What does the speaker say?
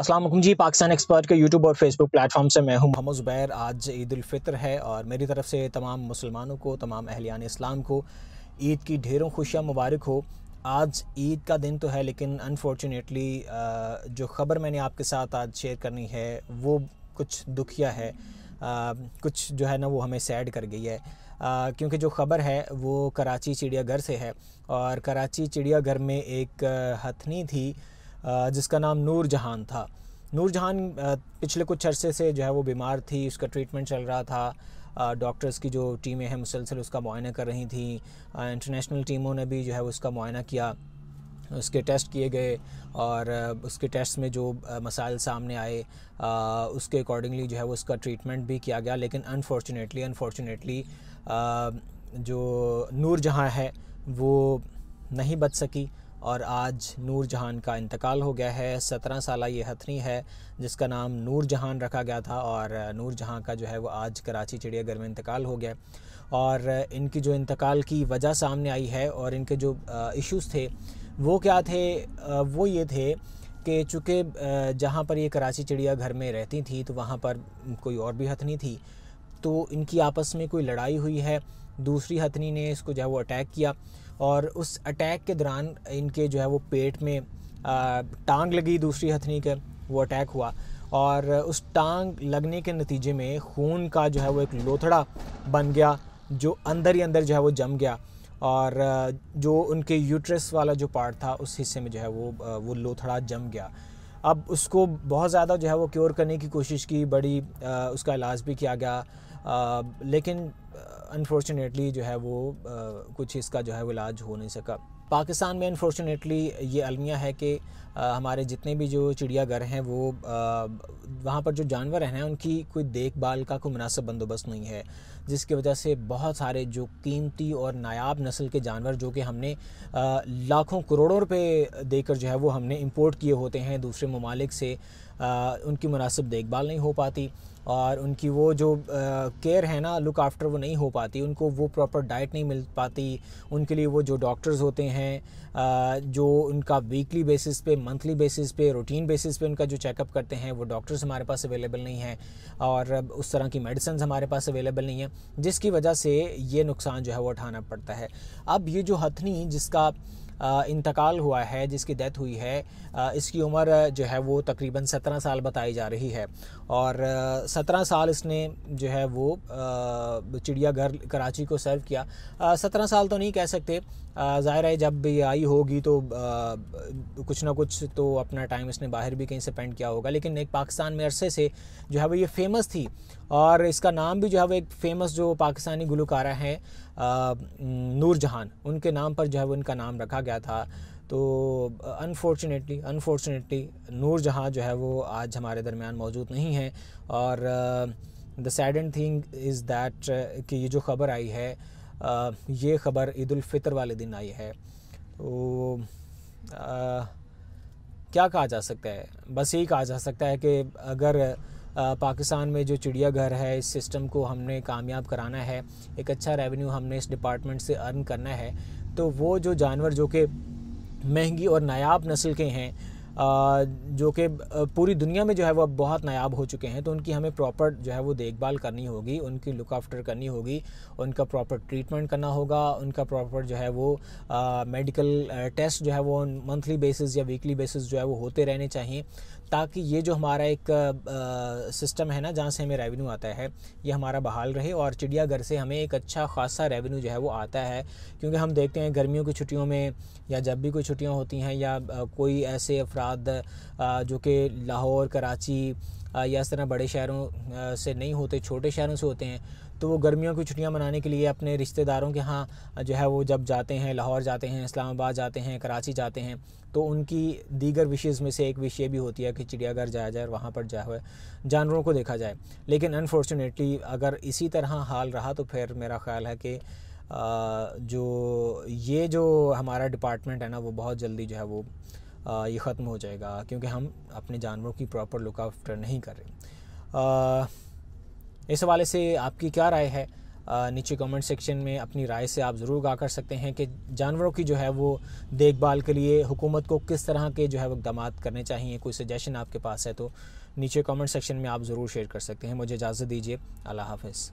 Aslam ji Pakistan expert के YouTube और Facebook platform से मैं हूं मोहम्मद ज़ुबैर आज फितर है और मेरी तरफ़ से तमाम मुसलमानों को तमाम अहलियान इस्लाम को ईद की ढेरों खुशियाँ मुबारक हो आज ईद का दिन तो है लेकिन अनफॉर्चुनेटली जो ख़बर मैंने आपके साथ आज शेयर करनी है वो कुछ दुखिया है आ, कुछ जो है ना वो हमें सैड कर गई है क्योंकि जो ख़बर है वो कराची चिड़ियाघर से है और कराची चिड़ियाघर में एक हथनी थी जिसका नाम नूर जहान था नूर जहान पिछले कुछ अरसे से जो है वो बीमार थी उसका ट्रीटमेंट चल रहा था डॉक्टर्स की जो टीमें हैं मुसलसल उसका मुआयना कर रही थी इंटरनेशनल टीमों ने भी जो है उसका मुआयना किया उसके टेस्ट किए गए और उसके टेस्ट में जो मसाइल सामने आए उसके अकॉर्डिंगली जो है वो उसका ट्रीटमेंट भी किया गया लेकिन अनफॉर्चुनेटली अनफॉर्चुनेटली जो नूर जहाँ है वो नहीं बच सकी और आज नूर जहान का इंतकाल हो गया है सत्रह साल ये हथनी है जिसका नाम नूर जहान रखा गया था और नूर जहां का जो है वो आज कराची चिड़ियाघर में इंतकाल हो गया और इनकी जो इंतकाल की वजह सामने आई है और इनके जो इश्यूज़ थे वो क्या थे वो ये थे कि चूँकि जहाँ पर ये कराची चिड़ियाघर में रहती थी तो वहाँ पर कोई और भी हथनी थी तो इनकी आपस में कोई लड़ाई हुई है दूसरी हथनी ने इसको जो है वो अटैक किया और उस अटैक के दौरान इनके जो है वो पेट में टांग लगी दूसरी हथनी के वो अटैक हुआ और उस टांग लगने के नतीजे में खून का जो है वो एक लोथड़ा बन गया जो अंदर ही अंदर जो है वो जम गया और जो उनके यूट्रस वाला जो पार्ट था उस हिस्से में जो है वो वो लोथड़ा जम गया अब उसको बहुत ज़्यादा जो है वो क्योर करने की कोशिश की बड़ी उसका इलाज भी किया गया लेकिन अनफॉर्चुनेटली जो है वो आ, कुछ इसका जो है वो इलाज हो नहीं सका पाकिस्तान में अनफॉर्चुनेटली ये अलमिया है कि हमारे जितने भी जो चिड़ियाघर हैं वो वहाँ पर जो जानवर हैं उनकी कोई देखभाल का कोई मुनासब बंदोबस्त नहीं है जिसकी वजह से बहुत सारे जो कीमती और नायाब नस्ल के जानवर जो कि हमने लाखों करोड़ों रुपए देकर जो है वो हमने इंपोर्ट किए होते हैं दूसरे ममालिक से आ, उनकी मुनासिब देखभाल नहीं हो पाती और उनकी वो जो केयर है ना लुक आफ्टर वो नहीं हो पाती उनको वो प्रॉपर डाइट नहीं मिल पाती उनके लिए वो जो डॉक्टर्स होते हैं जो उनका वीकली बेसिस पे मंथली बेसिस पे रूटीन बेसिस पे उनका जो चेकअप करते हैं वो डॉक्टर्स हमारे पास अवेलेबल नहीं है और उस तरह की मेडिसन हमारे पास अवेलेबल नहीं है जिसकी वजह से ये नुकसान जो है वो उठाना पड़ता है अब ये जो हथनी जिसका इंतकाल हुआ है जिसकी डेथ हुई है इसकी उम्र जो है वो तकरीबन सत्रह साल बताई जा रही है और सत्रह साल इसने जो है वो चिड़ियाघर कराची को सर्व किया सत्रह साल तो नहीं कह सकते ज़ाहिर है जब ये आई होगी तो आ, कुछ ना कुछ तो अपना टाइम इसने बाहर भी कहीं से किया होगा लेकिन एक पाकिस्तान में अरसे से जो है वो ये फेमस थी और इसका नाम भी जो है वो एक फ़ेमस जो पाकिस्तानी गुलकारा हैं नूर जहान उनके नाम पर जो है उनका नाम रखा गया था तो अनफॉर्चुनेटली अनफॉर्चुनेटली नूर जहाँ जो है वो आज हमारे दरमियान मौजूद नहीं है और the saddest thing is that कि ये जो ख़बर आई है uh, ये ख़बर फितर वाले दिन आई है तो uh, क्या कहा जा सकता है बस यही कहा जा सकता है कि अगर पाकिस्तान में जो चिड़ियाघर है इस सिस्टम को हमने कामयाब कराना है एक अच्छा रेवेन्यू हमने इस डिपार्टमेंट से अर्न करना है तो वो जो जानवर जो कि महंगी और नायाब नस्ल के हैं जो कि पूरी दुनिया में जो है वो अब बहुत नायाब हो चुके हैं तो उनकी हमें प्रॉपर जो है वो देखभाल करनी होगी उनकी लुक आफ्टर करनी होगी उनका प्रॉपर ट्रीटमेंट करना होगा उनका प्रॉपर जो है वो मेडिकल टेस्ट जो है वो मंथली बेसिस या वीकली बेसिस जो है वो होते रहने चाहिए ताकि ये जो हमारा एक सिस्टम है ना जहाँ से हमें रेवेन्यू आता है ये हमारा बहाल रहे और चिड़ियाघर से हमें एक अच्छा खासा रेवेन्यू जो है वो आता है क्योंकि हम देखते हैं गर्मियों की छुट्टियों में या जब भी कोई छुट्टियाँ होती हैं या कोई ऐसे अफरा अफराद जो कि लाहौर कराची या इस तरह बड़े शहरों से नहीं होते छोटे शहरों से होते हैं तो वो गर्मियों की छुट्टियां मनाने के लिए अपने रिश्तेदारों के यहाँ जो है वो जब जाते हैं लाहौर जाते हैं इस्लामाबाद जाते हैं कराची जाते हैं तो उनकी दीगर विशेज़ में से एक विश ये भी होती है कि चिड़ियाघर जाया जाए वहाँ पर जाए जानवरों को देखा जाए लेकिन अनफॉर्चुनेटली अगर इसी तरह हाल रहा तो फिर मेरा ख्याल है कि जो ये जो हमारा डिपार्टमेंट है ना वो बहुत जल्दी जो है वो ये ख़त्म हो जाएगा क्योंकि हम अपने जानवरों की प्रॉपर लुक आफ्टर नहीं कर रहे इस हवाले से आपकी क्या राय है नीचे कमेंट सेक्शन में अपनी राय से आप ज़रूर गा कर सकते हैं कि जानवरों की जो है वो देखभाल के लिए हुकूमत को किस तरह के जो है इकदाम करने चाहिए कोई सजेशन आपके पास है तो नीचे कमेंट सेक्शन में आप ज़रूर शेयर कर सकते हैं मुझे इजाज़त दीजिए अल्लाह हाफिज़